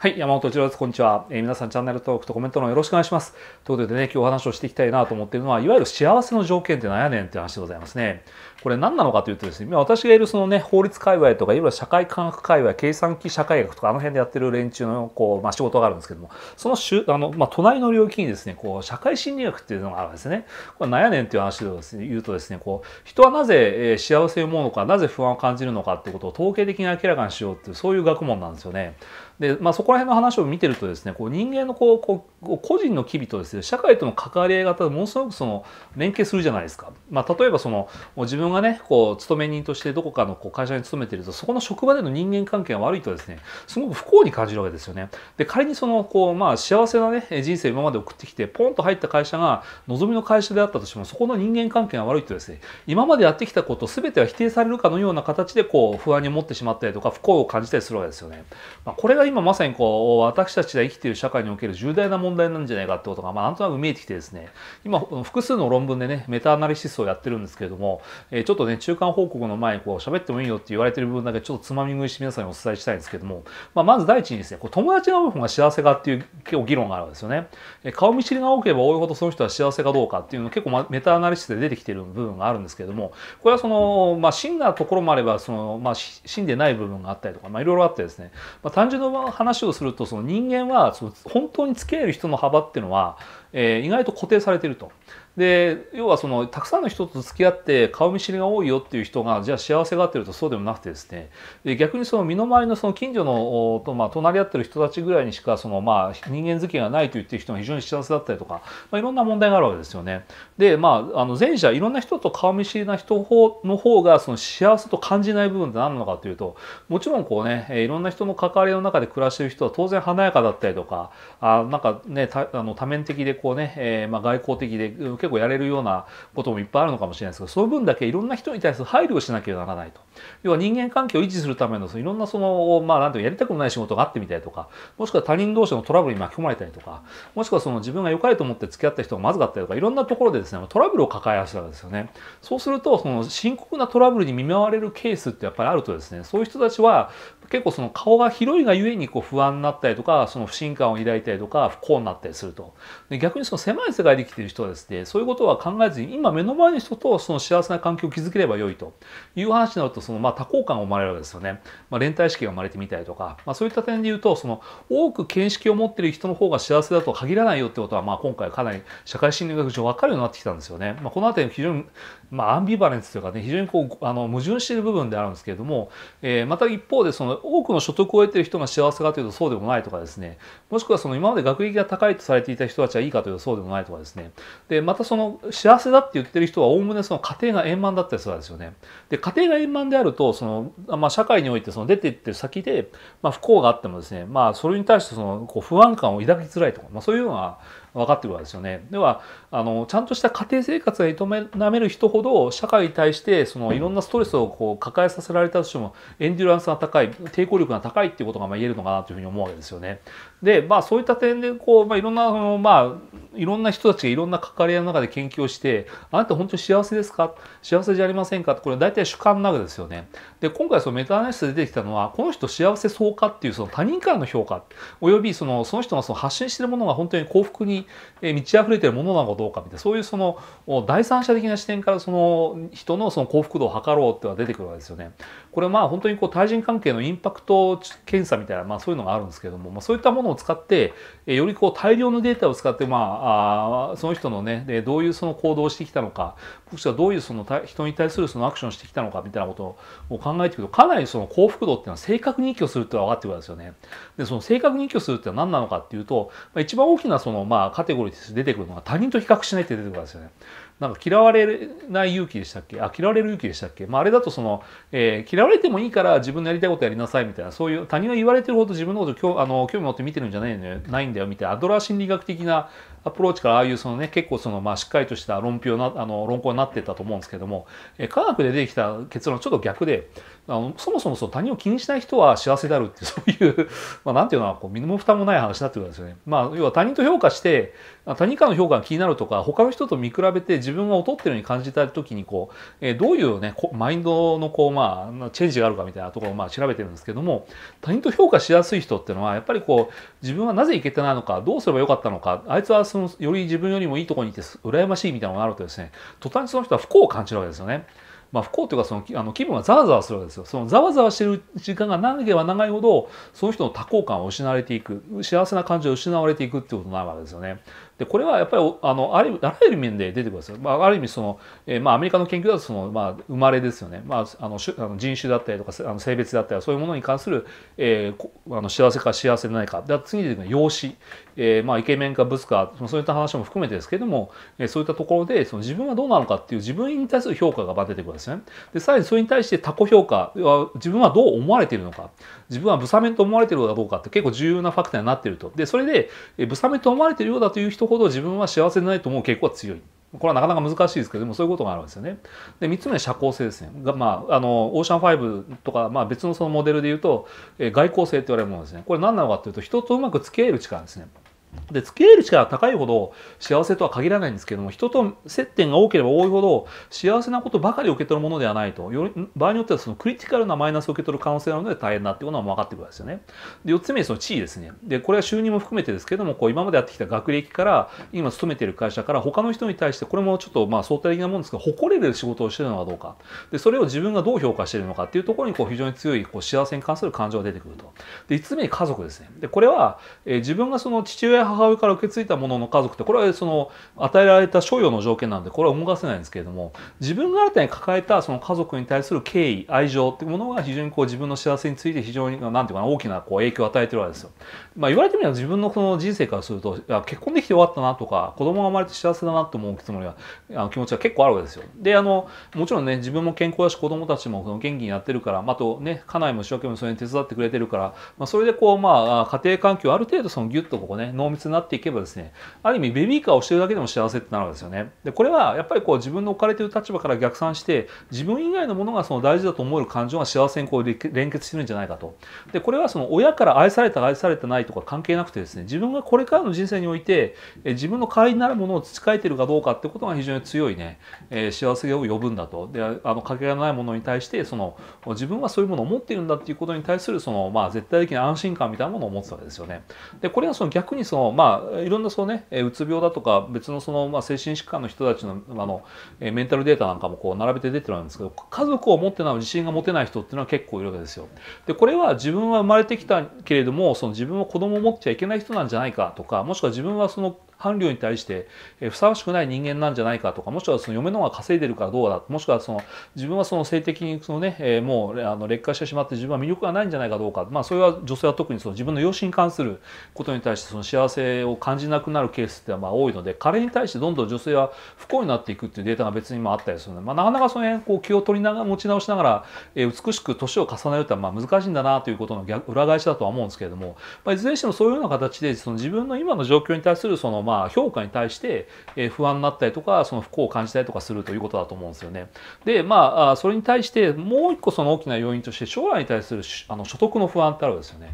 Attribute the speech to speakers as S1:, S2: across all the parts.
S1: はい、山本一郎です。こんにちは、えー、皆さんチャンネル登録とコメントのよろしくお願いします。ということでね、今日お話をしていきたいなと思っているのは、いわゆる幸せの条件って何やねんって話でございますね。これ何なのかというとですね、私がいるそのね、法律界隈とか、いわゆる社会科学界隈、計算機社会学とか、あの辺でやってる連中のこう、まあ、仕事があるんですけども、そのしあの、まあ、隣の領域にですね、こう、社会心理学っていうのがあるんですね。これ何やねんっていう話でです、ね、言うとですね、こう、人はなぜ幸せを思うのか、なぜ不安を感じるのかっていうことを統計的に明らかにしようっていう、そういう学問なんですよね。で、まあそここら辺の話を見てるとですねこう人間のこうこ個人の機微とですね社会との関わり合い方ものすごくその連携するじゃないですか、まあ、例えばその自分がねこう勤め人としてどこかのこう会社に勤めているとそこの職場での人間関係が悪いとですねすごく不幸に感じるわけですよねで仮にそのこう、まあ、幸せな、ね、人生今まで送ってきてポンと入った会社が望みの会社であったとしてもそこの人間関係が悪いとですね今までやってきたこと全ては否定されるかのような形でこう不安に思ってしまったりとか不幸を感じたりするわけですよね、まあ、これが今まさにこう私たちが生きている社会における重大な問題問題なんじゃないかってことが、まあ、なんとなく見えてきてですね今複数の論文でねメタアナリシスをやってるんですけれども、えー、ちょっとね中間報告の前にこう喋ってもいいよって言われてる部分だけちょっとつまみ食いして皆さんにお伝えしたいんですけども、まあ、まず第一にですねこう友達が多い方が幸せかっていう結構議論があるんですよね。えー、顔見知りが多ければ多いほどその人は幸せかどうかっていうの結構、ま、メタアナリシスで出てきてる部分があるんですけれどもこれはその、まあ、真なところもあればその、まあ、真でない部分があったりとか、まあ、いろいろあってですね、まあ、単純な話をするとその人間はその本当に付き合える人質の幅っていうのは、えー、意外と固定されていると。で要はそのたくさんの人と付き合って顔見知りが多いよっていう人がじゃあ幸せがってるとそうでもなくてですねで逆にその身の回りのその近所のと、まあ、隣り合ってる人たちぐらいにしかその、まあ、人間づきがないと言ってる人が非常に幸せだったりとか、まあ、いろんな問題があるわけですよね。でまああの前者いろんな人と顔見知りな人の方がその幸せと感じない部分って何なのかというともちろんこうねいろんな人の関わりの中で暮らしてる人は当然華やかだったりとかあなんかねたあの多面的でこうね、えー、まあ、外交的で結構こやれるようなこともいっぱいあるのかもしれないですけどその分だけいろんな人に対する配慮をしなければならないと。要は人間関係を維持するためのいろんなその、まあ、なんていうやりたくもない仕事があってみたりとかもしくは他人同士のトラブルに巻き込まれたりとかもしくはその自分が良かれと思って付き合った人がまずかったりとかいろんなところでですねトラブルを抱え合わせたんですよね。そうするとその深刻なトラブルに見舞われるケースってやっぱりあるとですねそういう人たちは結構その顔が広いがゆえにこう不安になったりとかその不信感を抱いたりとか不幸になったりするとで逆にその狭い世界で生きている人はですねそういうことは考えずに今目の前の人とその幸せな環境を築ければよいという話になるとそのまあ多幸感を生まれるわけですよね、まあ、連帯意識が生まれてみたりとか、まあ、そういった点で言うとその多く見識を持っている人の方が幸せだと限らないよってことは、まあ、今回かなり社会心理学上分かるようになってきたんですよね、まあ、この辺り非常に、まあ、アンビバレンスというかね非常にこうあの矛盾している部分であるんですけれども、えー、また一方でその多くの所得を得ている人が幸せかというとそうでもないとかですねもしくはその今まで学歴が高いとされていた人たちはいいかというとそうでもないとかですねでまたその幸せだって言ってる人はおおむねその家庭が円満だったりするんですよねで家庭が円満であるとその、まあ、社会においてその出ていってる先で、まあ、不幸があってもですね、まあ、それに対してそのこう不安感を抱きづらいとか、まあ、そういうのは分かってるわけですよね。ではあのちゃんとした家庭生活が営める人ほど社会に対してそのいろんなストレスをこう抱えさせられたとしてもエンデュランスが高い抵抗力が高いっていうことがまあ言えるのかなというふうに思うわけですよね。でまあそういった点でこう、まあ、いろんなあの、まあ、いろんな人たちがいろんな関わり合いの中で研究をしてあなた本当に幸せですか幸せじゃありませんかってこれ大体主観なわけですよね。で今回そのメタアナリストで出てきたのはこの人幸せそうかっていうその他人からの評価およびそのその人がその発信しているものが本当に幸福に満ち溢れているものなのかどうかみたいなそういうその第三者的な視点からその人のその幸福度を測ろうっては出てくるわけですよね。これまあ本当にこう対人関係のインパクト検査みたいな、まあ、そういうのがあるんですけども、まあ、そういったものを使ってよりこう大量のデータを使って、まあ、あその人のねどういうその行動をしてきたのか僕たちはどういうその人に対するそのアクションをしてきたのかみたいなことを考考えていくとかなりその幸福度っていうのは正確に依拠するって分かってくるんですよね。でその正確に依拠するって何なのかっていうと、まあ、一番大きなそのまあカテゴリーとして出てくるのが他人と比較しないって出てくるんですよね。なんか嫌われない勇気でしたっけあ嫌われる勇気でしたっけ、まあ、あれだとその、えー、嫌われてもいいから自分のやりたいことやりなさいみたいなそういう他人が言われてるほど自分のこと興あの興味持って見てるんじゃないよ、ね、ないんだよみたいなアドラー心理学的なアプローチからああいうその、ね、結構その、まあ、しっかりとした論評なあの論考になってたと思うんですけども、えー、科学で出てきた結論ちょっと逆であのそもそもそう他人を気にしない人は幸せであるってそういう、まあ、なんていうのはこう身も蓋もない話になってくるんですよね。まあ、要は他人と評価して他人からの評価が気になるとか他の人と見比べて自自分が劣ってるように感じた時にこう、えー、どういうねマインドのこうまあチェンジがあるかみたいなところをまあ調べてるんですけども他人と評価しやすい人っていうのはやっぱりこう自分はなぜいけてないのかどうすればよかったのかあいつはそのより自分よりもいいところにいて羨ましいみたいなのがあるとですね途端にその人は不幸を感じるわけですよね。まあ、不幸というかそのあの気分がざわざわするわけですよ。そのざわざわしてる時間が長ければ長いほどその人の多幸感を失われていく幸せな感じを失われていくっていうことになるわけですよね。でこれはやっぱりあのあるあらゆる面で出てくるんですよ、まあ、ある意味その、えーまあ、アメリカの研究だとその、まあ、生まれですよね、まあ、あのあの人種だったりとかあの性別だったりそういうものに関する、えー、あの幸せか幸せでないかで次に出てくる容姿、えーまあ、イケメンかブスかそういった話も含めてですけれども、えー、そういったところでその自分はどうなのかっていう自分に対する評価が出てくるんですねでさらにそれに対して他己評価自分はどう思われているのか自分はブサメンと思われているかどうかって結構重要なファクターになっているとでそれで、えー、ブサメンと思われているようだという人ほど自分は幸せでないと思う傾向は強い。これはなかなか難しいですけどもそういうことがあるんですよね。で3つ目社交性ですねが、まあ、あのオーシャン5とか、まあ、別のそのモデルで言うと、えー、外交性って言われるものですねこれ何なのかっていうと人とうまく付き合える力ですね。で付き合える力が高いほど幸せとは限らないんですけれども人と接点が多ければ多いほど幸せなことばかり受け取るものではないと場合によってはそのクリティカルなマイナスを受け取る可能性があるので大変だっていうのは分かってくるんですよね。で4つ目にその地位ですね。でこれは収入も含めてですけれどもこう今までやってきた学歴から今勤めている会社から他の人に対してこれもちょっとまあ相対的なもんですが誇れる仕事をしているのかどうかでそれを自分がどう評価しているのかっていうところにこう非常に強いこう幸せに関する感情が出てくると。で5つ目に家族ですね。でこれは、えー、自分がその父親母親から受け継いだものの家族ってこれはその与えられた所有の条件なんでこれは動かせないんですけれども自分が新たに抱えたその家族に対する敬意愛情っていうものが非常にこう自分の幸せについて非常になんていうかな大きなこう影響を与えてるわけですよ。まあ、言われてみれば自分のこの人生からすると結婚できて終わったなとか子供が生まれて幸せだなと思うつもりはあの気持ちは結構あるわけですよ。であのもちろんね自分も健康だし子供たちも元気になってるから、まあとね家内も一生懸命それに手伝ってくれてるから、まあ、それでこうまあ家庭環境ある程度そのギュッとここね密になっていけばですねある意味ベビーカーをしてるだけでも幸せってなるんですよね。でこれはやっぱりこう自分の置かれてる立場から逆算して自分以外のものがその大事だと思える感情が幸せにこう連結してるんじゃないかと。でこれはその親から愛された愛されてないとか関係なくてですね自分がこれからの人生において自分の代わりになるものを培えているかどうかってことが非常に強いね、えー、幸せを呼ぶんだと。であのかけがえのないものに対してその自分はそういうものを持っているんだっていうことに対するその、まあ、絶対的な安心感みたいなものを持つわけですよね。でこれはその逆にそのまあ、いろんなそう、ね、うつ病だとか別のその、まあ、精神疾患の人たちのあのメンタルデータなんかもこう並べて出てるんですけど家族を持ってない自信が持てない人っていうのは結構いるわけですよ。でこれは自分は生まれてきたけれどもその自分は子供を持っちゃいけない人なんじゃないかとかもしくは自分はその伴侶に対してふさわしくない人間なんじゃないかとかもしくはその嫁の方が稼いでるからどうだもしくはその自分はその性的にその、ねえー、もうあの劣化してしまって自分は魅力がないんじゃないかどうか、まあ、それは女性は特にその自分の養子に関することに対してその幸せを感じなくなるケースってはまあ多いので彼に対してどんどん女性は不幸になっていくっていうデータが別にもあったりするので、まあ、なかなかその辺こう気を取りながら持ち直しながら、えー、美しく年を重ねるってまあ難しいんだなということの逆裏返しだとは思うんですけれども、まあ、いずれにしてもそういうような形でその自分の今の状況に対するその、まあまあ、評価に対して不安になったりとかその不幸を感じたりとかするということだと思うんですよね。でまあそれに対してもう一個その大きな要因として将来に対するあの所得の不安ってあるんですよね。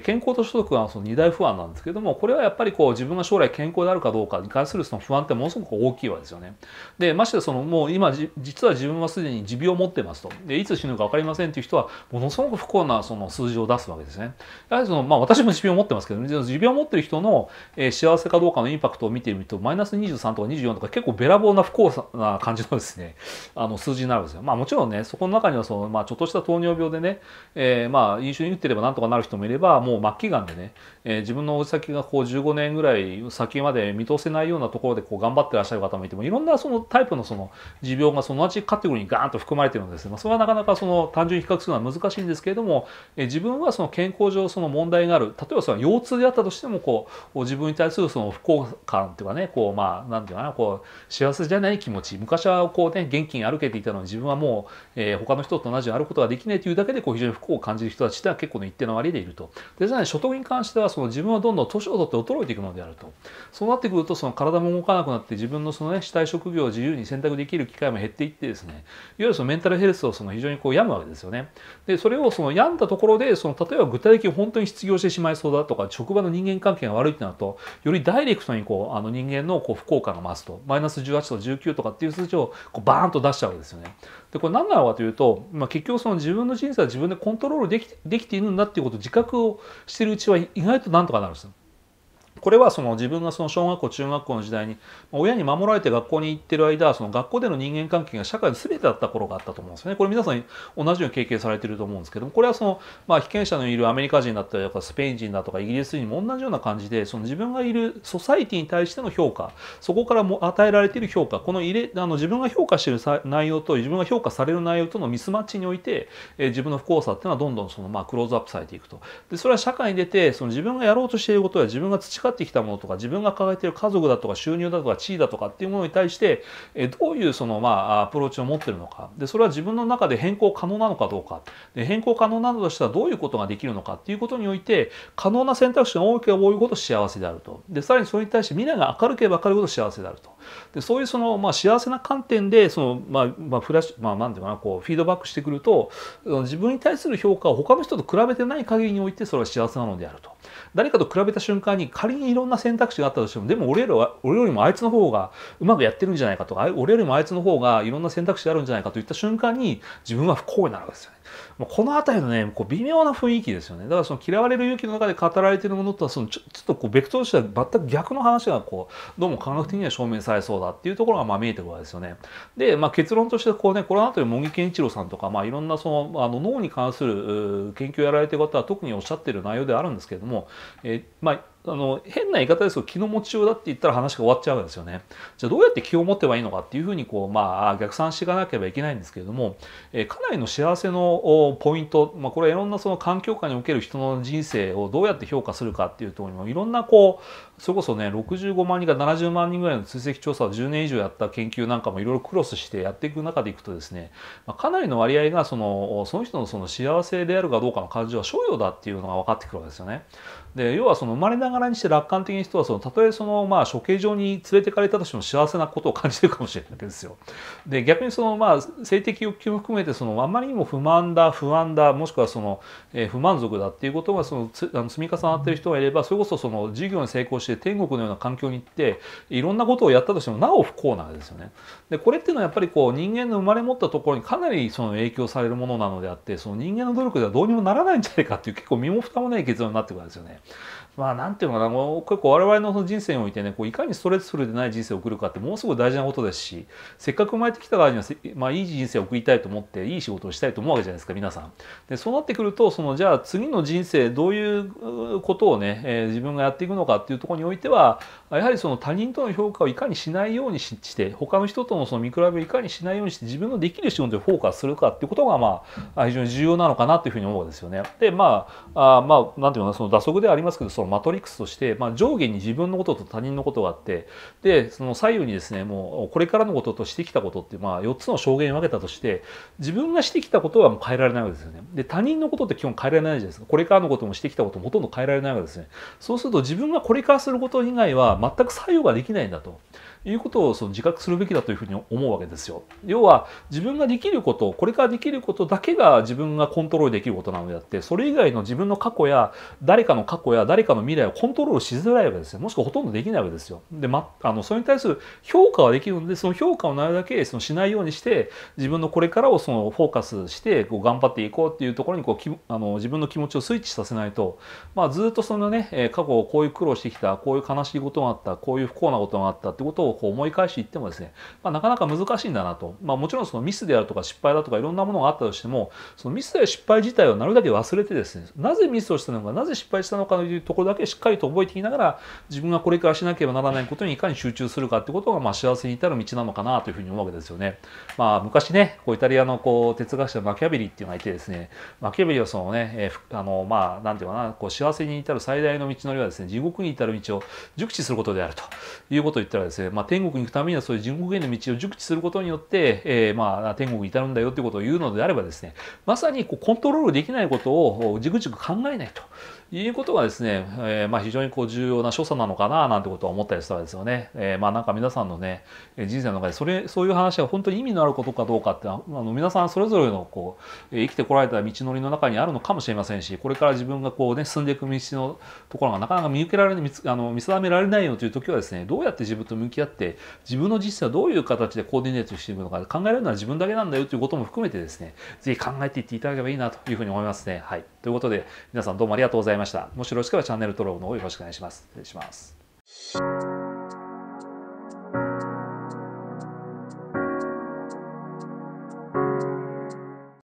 S1: 健康と所得はその二大不安なんですけれどもこれはやっぱりこう自分が将来健康であるかどうかに関するその不安ってものすごく大きいわけですよね。でましてそのもう今実は自分はすでに持病を持ってますとでいつ死ぬか分かりませんっていう人はものすごく不幸なその数字を出すわけですね。やはりその、まあ、私も持病を持ってますけど、持病を持ってる人の、え幸せかどうかのインパクトを見てみると、マイナス23とか24とか結構べらぼうな不幸な感じのですね、あの数字になるんですよ。まあもちろんね、そこの中にはその、まあ、ちょっとした糖尿病でね、えー、まあ飲酒に打ってればなんとかなる人もいれば、もう末期がんでね、えー、自分のお先がこう15年ぐらい先まで見通せないようなところでこう頑張ってらっしゃる方もいても、いろんなそのタイプのその持病がその同カテゴリーにガーンと含まれてるんです、まあ、それはなかなかその単純に比較するのは難しいんですけれども、えー、自分はその健康上その問題がある、例えばその腰痛であったとしてもこう、自分に対するその不幸感ていうかねこうまあ何て言うかなこう幸せじゃない気持ち昔はこうね元気に歩けていたのに自分はもう、えー、他の人と同じように歩くことができないというだけでこう非常に不幸を感じる人たちとは結構の一定の割でいると。でさらに所得に関してはその自分はどんどん年を取って衰えていくのであると。そうなってくるとその体も動かなくなって自分のそのね主体職業を自由に選択できる機会も減っていってですねいわゆるそのメンタルヘルスをその非常にこう病むわけですよね。でそれをその病んだところでその例えば具体的に本当に失業してしまいそうだとか職場の人間関係が悪いとなるとよりダイレクトとにこうあの人間のこう不幸感が増すとマイナス18とか19とかっていう数字をこうバーンと出しちゃうわけですよね。でこれ何なのかというと、まあ、結局その自分の人生は自分でコントロールできできているんだっていうことを自覚をしてるうちは意外となんとかなるんですよ。これはその自分がその小学校中学校の時代に親に守られて学校に行ってる間その学校での人間関係が社会の全てだった頃があったと思うんですよね。これ皆さん同じように経験されてると思うんですけどもこれはその、まあ、被験者のいるアメリカ人だったりとかスペイン人だとかイギリス人も同じような感じでその自分がいるソサイティに対しての評価そこからも与えられている評価この入れあの自分が評価してる内容と自分が評価される内容とのミスマッチにおいて、え自分の不幸さっていうのはどんどんその、まあ、クローズアップされていくと。でそれは社会に出てその自分がやろうとしていることや自分が培ってきたものとか自分が抱えている家族だとか収入だとか地位だとかっていうものに対してどういうそのまあアプローチを持ってるのかでそれは自分の中で変更可能なのかどうかで変更可能なのとしたらどういうことができるのかっていうことにおいて可能な選択肢が多ければ多いほど幸せであるとでさらにそれに対して未来が明るければ明るいほど幸せであるとでそういうそのまあ幸せな観点でそのまあまあフラッシュまあなんていうかなこうフィードバックしてくると自分に対する評価を他の人と比べてない限りにおいてそれは幸せなのであると。誰かと比べた瞬間に仮にいろんな選択肢があったとしてもでも俺らは俺よりもあいつの方がうまくやってるんじゃないかとか俺よりもあいつの方がいろんな選択肢があるんじゃないかといった瞬間に自分は不幸になるわけですよね。まあ、この辺りのねこう微妙な雰囲気ですよねだからその嫌われる勇気の中で語られているものとはそのちょちょっとこうベクトルとしては全く逆の話がこうどうも科学的には証明されそうだっていうところがまあ見えてくるわけですよね。で、まあ、結論としてこう、ね、この辺り茂木健一郎さんとか、まあ、いろんなそのあの脳に関する研究をやられてる方は特におっしゃってる内容であるんですけれども、えー、まああの変な言い方ですけど気の持ちようだって言ったら話が終わっちゃうんですよね。じゃあどうやって気を持ってばいいのかっていうふうにこう、まあ、逆算していかなければいけないんですけれども、えかなりの幸せのポイント、まあ、これはいろんなその環境下における人の人生をどうやって評価するかっていうところにもいろんなこうそれこそね65万人から70万人ぐらいの追跡調査を10年以上やった研究なんかもいろいろクロスしてやっていく中でいくとですね、まあ、かなりの割合がそのその人のその幸せであるかどうかの感情は所要だっていうのが分かってくるわけですよね。で要はその生まれながらにして楽観的な人はそのたとえそのまあ処刑場に連れてかれたとしても幸せなことを感じてるかもしれないわけですよ。で逆にそのまあ性的欲求も含めてそのあまりにも不満だ不安だもしくはその、えー、不満足だっていうことがそのつあの積み重なってる人がいればそれこそその事業に成功してして天国のような環境に行っていろんなことをやったとしてもなお不幸なんですよね。でこれっていうのはやっぱりこう人間の生まれ持ったところにかなりその影響されるものなのであってその人間の努力ではどうにもならないんじゃないかっていう結構身も蓋もない結論になってくるんですよね。まあなんていうのかなもう結構我々のその人生においてねこういかにストレスフルでない人生を送るかってものすごい大事なことですしせっかく生まれてきたからには、まあ、いい人生を送りたいと思っていい仕事をしたいと思うわけじゃないですか皆さん。でそうなってくるとそのじゃあ次の人生どういうことをね、えー、自分がやっていくのかっていうところにおいてはやはりその他人との評価をいかにしないようにして他の人とのその見比べをいかにしないようにして自分のできる仕事でフォーカスするかっていうことがまあ非常に重要なのかなというふうに思うんですよね。でまああまあなんていうのかなその打足でありますけどそのマトリックスとして、まあ、上下に自分のことと他人のことがあってでその左右にですねもうこれからのこととしてきたことって、まあ、4つの証言に分けたとして自分がしてきたことはもう変えられないわけですよねで他人のことって基本変えられないじゃないですかこれからのこともしてきたこともほとんど変えられないわけですねそうすると自分がこれからすること以外は全く作用ができないんだと。いうことをその自覚するべきだというふうに思うわけですよ。要は自分ができることこれからできることだけが自分がコントロールできることなのであってそれ以外の自分の過去や誰かの過去や誰かの未来をコントロールしづらいわけですよもしくはほとんどできないわけですよ。で、ま、あのそれに対する評価はできるのでその評価をなるだけそのしないようにして自分のこれからをそのフォーカスしてこう頑張っていこうっていうところにこうきあの自分の気持ちをスイッチさせないと、まあ、ずっとそのね過去こういう苦労してきたこういう悲しいことがあったこういう不幸なことがあったってことをこう思い返していってもですね、まあ、なかなか難しいんだなと、まあ、もちろんそのミスであるとか失敗だとかいろんなものがあったとしてもそのミスや失敗自体をなるだけ忘れてですねなぜミスをしたのかなぜ失敗したのかというところだけしっかりと覚えていきながら自分がこれからしなければならないことにいかに集中するかってことがまあ幸せに至る道なのかなというふうに思うわけですよね。まあ、昔ねこうイタリアのこう哲学者マキャベリっていうのがいてですねマキャベリはそのね、えー、あのまあなんていうかなこう幸せに至る最大の道のりはですね地獄に至る道を熟知することであるということを言ったらですね、まあ、天国に行くためにはそういう人国への道を熟知することによって、えー、まあ、天国に至るんだよということを言うのであればですねまさにこうコントロールできないことをじくじく考えないということがですね、えー、まあ非常にこう重要な所作なのかななんてことは思ったりしたんですよね。えー、まあなんか皆さんのね人生の中でそれそういう話が本当に意味のあることかどうかってあの皆さんそれぞれのこう生きてこられた道のりの中にあるのかもしれませんしこれから自分がこうね進んでいく道のところがなかなか見受けられ見あの見定められないよという時はですねどうやって自分と向き合って自分の実際はどういう形でコーディネートしていくのか考えられるのは自分だけなんだよということも含めてですねぜひ考えていっていただければいいなというふうに思いますね。はい、ということで皆さんどうもありがとうございました。ました。もしよろしければチャンネル登録の方よろしくお願いします。失礼します。